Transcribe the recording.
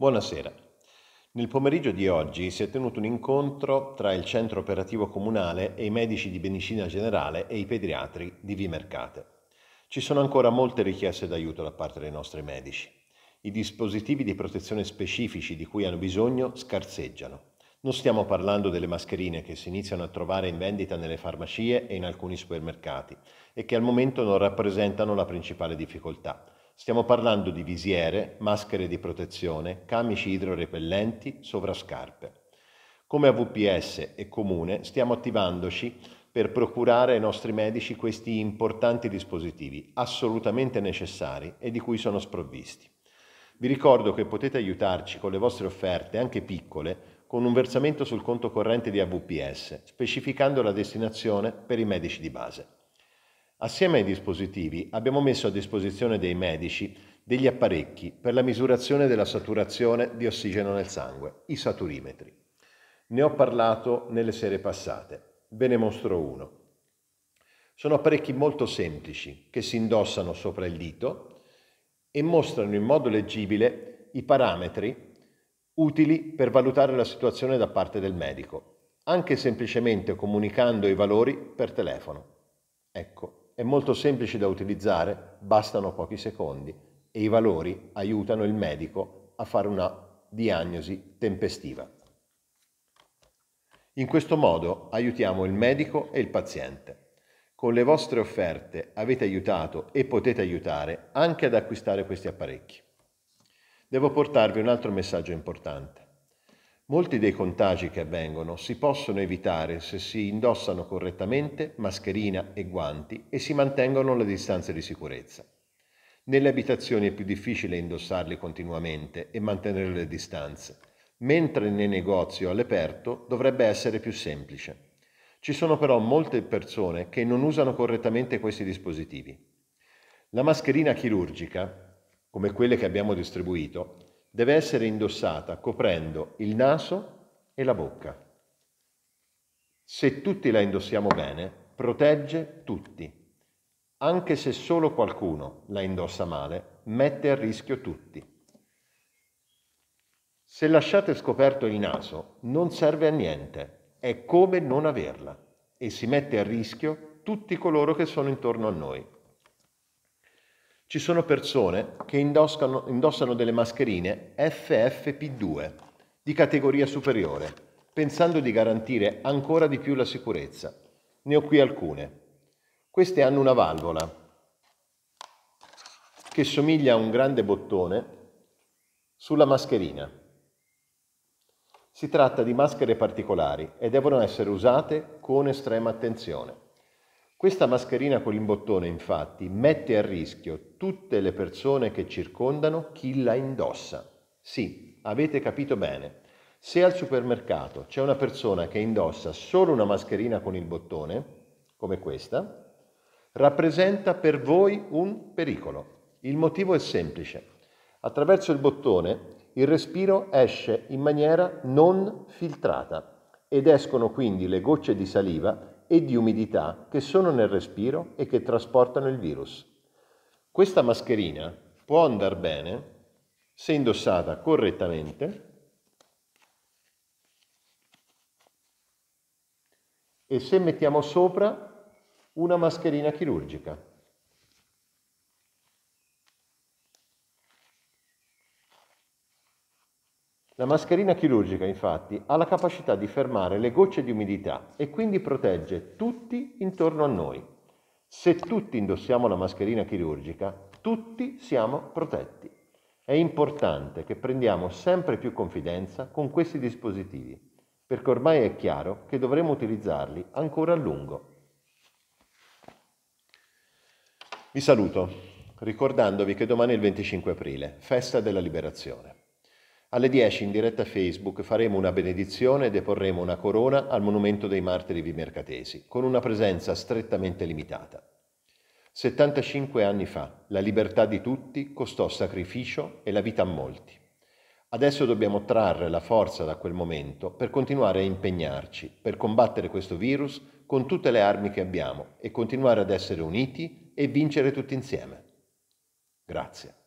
Buonasera. Nel pomeriggio di oggi si è tenuto un incontro tra il centro operativo comunale e i medici di medicina generale e i pediatri di Vimercate. Ci sono ancora molte richieste d'aiuto da parte dei nostri medici. I dispositivi di protezione specifici di cui hanno bisogno scarseggiano. Non stiamo parlando delle mascherine che si iniziano a trovare in vendita nelle farmacie e in alcuni supermercati e che al momento non rappresentano la principale difficoltà Stiamo parlando di visiere, maschere di protezione, camici idrorepellenti, sovrascarpe. Come AVPS e Comune stiamo attivandoci per procurare ai nostri medici questi importanti dispositivi assolutamente necessari e di cui sono sprovvisti. Vi ricordo che potete aiutarci con le vostre offerte, anche piccole, con un versamento sul conto corrente di AVPS, specificando la destinazione per i medici di base. Assieme ai dispositivi abbiamo messo a disposizione dei medici degli apparecchi per la misurazione della saturazione di ossigeno nel sangue, i saturimetri. Ne ho parlato nelle sere passate, ve ne mostro uno. Sono apparecchi molto semplici che si indossano sopra il dito e mostrano in modo leggibile i parametri utili per valutare la situazione da parte del medico, anche semplicemente comunicando i valori per telefono. Ecco, è molto semplice da utilizzare, bastano pochi secondi e i valori aiutano il medico a fare una diagnosi tempestiva. In questo modo aiutiamo il medico e il paziente. Con le vostre offerte avete aiutato e potete aiutare anche ad acquistare questi apparecchi. Devo portarvi un altro messaggio importante. Molti dei contagi che avvengono si possono evitare se si indossano correttamente mascherina e guanti e si mantengono le distanze di sicurezza. Nelle abitazioni è più difficile indossarli continuamente e mantenere le distanze, mentre nei negozi o all'aperto dovrebbe essere più semplice. Ci sono però molte persone che non usano correttamente questi dispositivi. La mascherina chirurgica, come quelle che abbiamo distribuito, deve essere indossata coprendo il naso e la bocca. Se tutti la indossiamo bene, protegge tutti. Anche se solo qualcuno la indossa male, mette a rischio tutti. Se lasciate scoperto il naso, non serve a niente, è come non averla e si mette a rischio tutti coloro che sono intorno a noi. Ci sono persone che indossano, indossano delle mascherine FFP2 di categoria superiore, pensando di garantire ancora di più la sicurezza. Ne ho qui alcune. Queste hanno una valvola che somiglia a un grande bottone sulla mascherina. Si tratta di maschere particolari e devono essere usate con estrema attenzione. Questa mascherina con l'imbottone, infatti, mette a rischio tutte le persone che circondano chi la indossa. Sì, avete capito bene. Se al supermercato c'è una persona che indossa solo una mascherina con il bottone, come questa, rappresenta per voi un pericolo. Il motivo è semplice. Attraverso il bottone il respiro esce in maniera non filtrata ed escono quindi le gocce di saliva e di umidità che sono nel respiro e che trasportano il virus. Questa mascherina può andare bene se indossata correttamente e se mettiamo sopra una mascherina chirurgica. La mascherina chirurgica infatti ha la capacità di fermare le gocce di umidità e quindi protegge tutti intorno a noi. Se tutti indossiamo la mascherina chirurgica, tutti siamo protetti. È importante che prendiamo sempre più confidenza con questi dispositivi, perché ormai è chiaro che dovremo utilizzarli ancora a lungo. Vi saluto, ricordandovi che domani è il 25 aprile, festa della liberazione. Alle 10 in diretta Facebook faremo una benedizione e deporremo una corona al Monumento dei Martiri Vimercatesi, con una presenza strettamente limitata. 75 anni fa la libertà di tutti costò sacrificio e la vita a molti. Adesso dobbiamo trarre la forza da quel momento per continuare a impegnarci, per combattere questo virus con tutte le armi che abbiamo e continuare ad essere uniti e vincere tutti insieme. Grazie.